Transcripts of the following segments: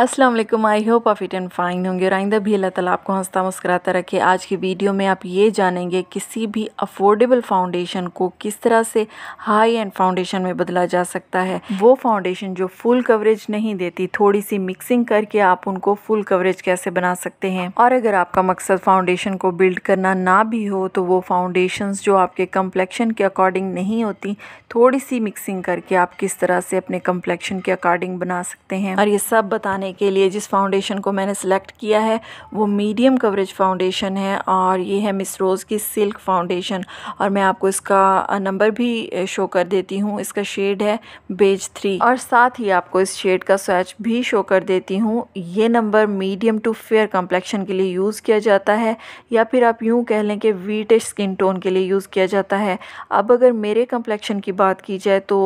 अस्सलाम वालेकुम I hope आप इट एंड फाइन होंगे और आइंदा भी अल्लाह ताला आपको हंसता मुस्कराता रखे आज की वीडियो में आप ये जानेंगे किसी भी अफोर्डेबल फाउंडेशन को किस तरह से हाई एंड फाउंडेशन में बदला जा सकता है वो फाउंडेशन जो फुल कवरेज नहीं देती थोड़ी सी मिक्सिंग करके आप उनको फुल कवरेज कैसे बना सकते हैं और अगर आपका मकसद फाउंडेशन को बिल्ड करना ना भी हो तो वो फाउंडेशन जो आपके कम्प्लेक्शन के अकॉर्डिंग नहीं होती थोड़ी सी मिक्सिंग करके आप किस तरह से अपने कम्प्लेक्शन के अकॉर्डिंग बना सकते हैं और ये सब बताने करने के लिए जिस फाउंडेशन को मैंने सेलेक्ट किया है वो मीडियम कवरेज फाउंडेशन है और ये है मिस रोज़ की सिल्क फाउंडेशन और मैं आपको इसका नंबर भी शो कर देती हूँ इसका शेड है बेज थ्री और साथ ही आपको इस शेड का स्वैच भी शो कर देती हूँ ये number medium to fair complexion के लिए यूज़ किया जाता है या फिर आप यूँ कह लें कि वीटेज स्किन टोन के लिए यूज़ किया जाता है अब अगर मेरे कम्प्लेक्शन की बात की जाए तो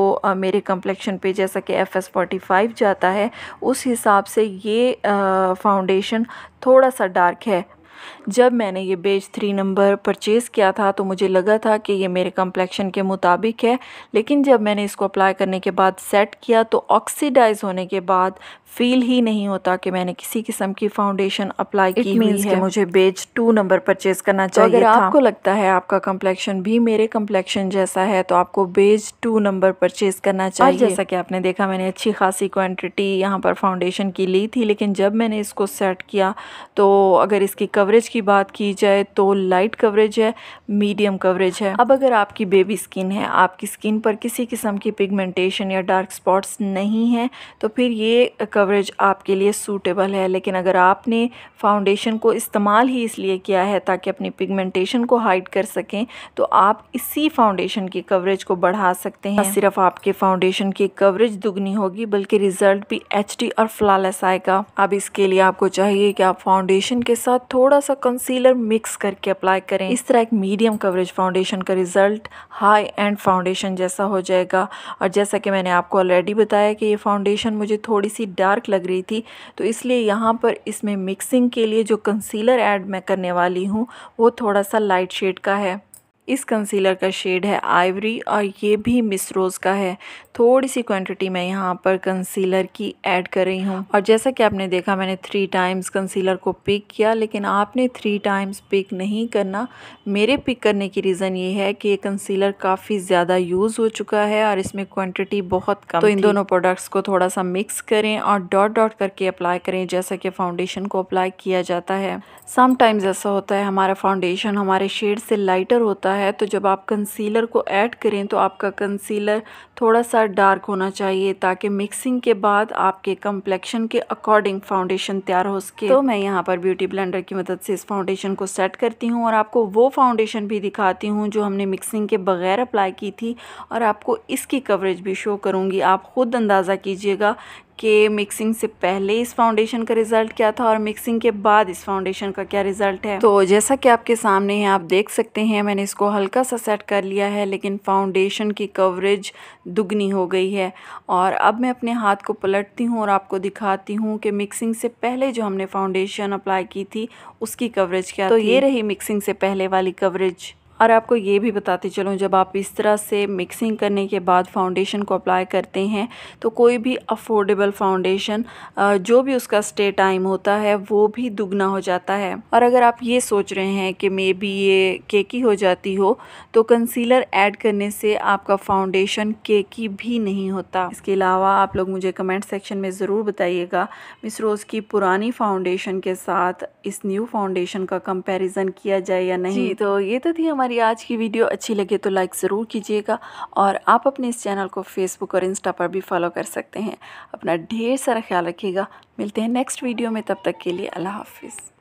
मेरे कम्प्लेक्शन पे जैसा कि एफ एस फोर्टी फाइव जाता है उस हिसाब हिसाब से ये फाउंडेशन थोड़ा सा डार्क है जब मैंने ये बेज थ्री नंबर परचेज़ किया था तो मुझे लगा था कि ये मेरे कम्प्लेक्शन के मुताबिक है लेकिन जब मैंने इसको अप्लाई करने के बाद सेट किया तो ऑक्सीडाइज होने के बाद फील ही नहीं होता कि मैंने किसी किस्म की फाउंडेशन अप्लाई की हुई है मुझे बेज टू नंबर परचेज करना चाहिए तो अगर आपको लगता है आपका कम्प्लेक्शन भी मेरे कम्प्लेक्शन जैसा है तो आपको बेज टू नंबर परचेज करना चाहिए जैसा कि आपने देखा मैंने अच्छी खासी क्वान्टिटी यहाँ पर फाउंडेशन की ली थी लेकिन जब मैंने इसको सेट किया तो अगर इसकी कवरेज की बात की जाए तो लाइट कवरेज है मीडियम कवरेज है अब अगर आपकी बेबी स्किन है आपकी स्किन पर किसी किस्म की पिगमेंटेशन या डार्क स्पॉट्स नहीं है तो फिर ये कवरेज आपके लिए सूटेबल है लेकिन अगर आपने फाउंडेशन को इस्तेमाल ही इसलिए किया है ताकि अपनी पिगमेंटेशन को हाइड कर सकें तो आप इसी फाउंडेशन की कवरेज को बढ़ा सकते हैं सिर्फ आपके फाउंडेशन की कवरेज दुगनी होगी बल्कि रिजल्ट भी एच और फ्लॉलेस आएगा अब इसके लिए आपको चाहिए कि आप फाउंडेशन के साथ थोड़ा सा कंसीलर मिक्स करके अप्लाई करें इस तरह एक मीडियम कवरेज फाउंडेशन का रिजल्ट हाई एंड फाउंडेशन जैसा हो जाएगा और जैसा कि मैंने आपको ऑलरेडी बताया कि ये फाउंडेशन मुझे थोड़ी सी डार्क डार्क लग रही थी तो इसलिए यहाँ पर इसमें मिक्सिंग के लिए जो कंसीलर ऐड मैं करने वाली हूँ वो थोड़ा सा लाइट शेड का है इस कंसीलर का शेड है आइवरी और ये भी मिस रोज़ का है थोड़ी सी क्वांटिटी मैं यहाँ पर कंसीलर की ऐड कर रही हूँ और जैसा कि आपने देखा मैंने थ्री टाइम्स कंसीलर को पिक किया लेकिन आपने थ्री टाइम्स पिक नहीं करना मेरे पिक करने की रीज़न ये है कि ये कंसीलर काफ़ी ज़्यादा यूज़ हो चुका है और इसमें क्वान्टिटी बहुत कम तो इन दोनों प्रोडक्ट्स को थोड़ा सा मिक्स करें और डॉट डॉट करके अप्लाई करें जैसा कि फाउंडेशन को अप्लाई किया जाता है समटाइम्स ऐसा होता है हमारा फाउंडेशन हमारे शेड से लाइटर होता है है तो जब आप कंसीलर को ऐड करें तो आपका कंसीलर थोड़ा सा डार्क होना चाहिए ताकि मिक्सिंग के बाद आपके कम्प्लेक्शन के अकॉर्डिंग फाउंडेशन तैयार हो सके तो मैं यहाँ पर ब्यूटी ब्लेंडर की मदद से इस फाउंडेशन को सेट करती हूँ और आपको वो फाउंडेशन भी दिखाती हूँ जो हमने मिक्सिंग के बगैर अप्लाई की थी और आपको इसकी कवरेज भी शो करूँगी आप ख़ुद अंदाज़ा कीजिएगा के मिक्सिंग से पहले इस फाउंडेशन का रिजल्ट क्या था और मिक्सिंग के बाद इस फाउंडेशन का क्या रिजल्ट है तो जैसा कि आपके सामने है आप देख सकते हैं मैंने इसको हल्का सा सेट कर लिया है लेकिन फाउंडेशन की कवरेज दुगनी हो गई है और अब मैं अपने हाथ को पलटती हूँ और आपको दिखाती हूँ कि मिक्सिंग से पहले जो हमने फाउंडेशन अप्लाई की थी उसकी कवरेज क्या तो ये रही मिक्सिंग से पहले वाली कवरेज और आपको ये भी बताते चलूँ जब आप इस तरह से मिक्सिंग करने के बाद फाउंडेशन को अप्लाई करते हैं तो कोई भी अफोर्डेबल फाउंडेशन जो भी उसका स्टे टाइम होता है वो भी दुगना हो जाता है और अगर आप ये सोच रहे हैं कि मे बी ये केकी हो जाती हो तो कंसीलर ऐड करने से आपका फाउंडेशन केकी भी नहीं होता इसके अलावा आप लोग मुझे कमेंट सेक्शन में ज़रूर बताइएगा मिस रोज़ की पुरानी फाउंडेशन के साथ इस न्यू फाउंडेशन का कंपेरिज़न किया जाए या नहीं तो ये तो थी हमारी हमारी आज की वीडियो अच्छी लगे तो लाइक ज़रूर कीजिएगा और आप अपने इस चैनल को फेसबुक और इंस्टा पर भी फॉलो कर सकते हैं अपना ढेर सारा ख्याल रखिएगा मिलते हैं नेक्स्ट वीडियो में तब तक के लिए अल्लाह हाफिज़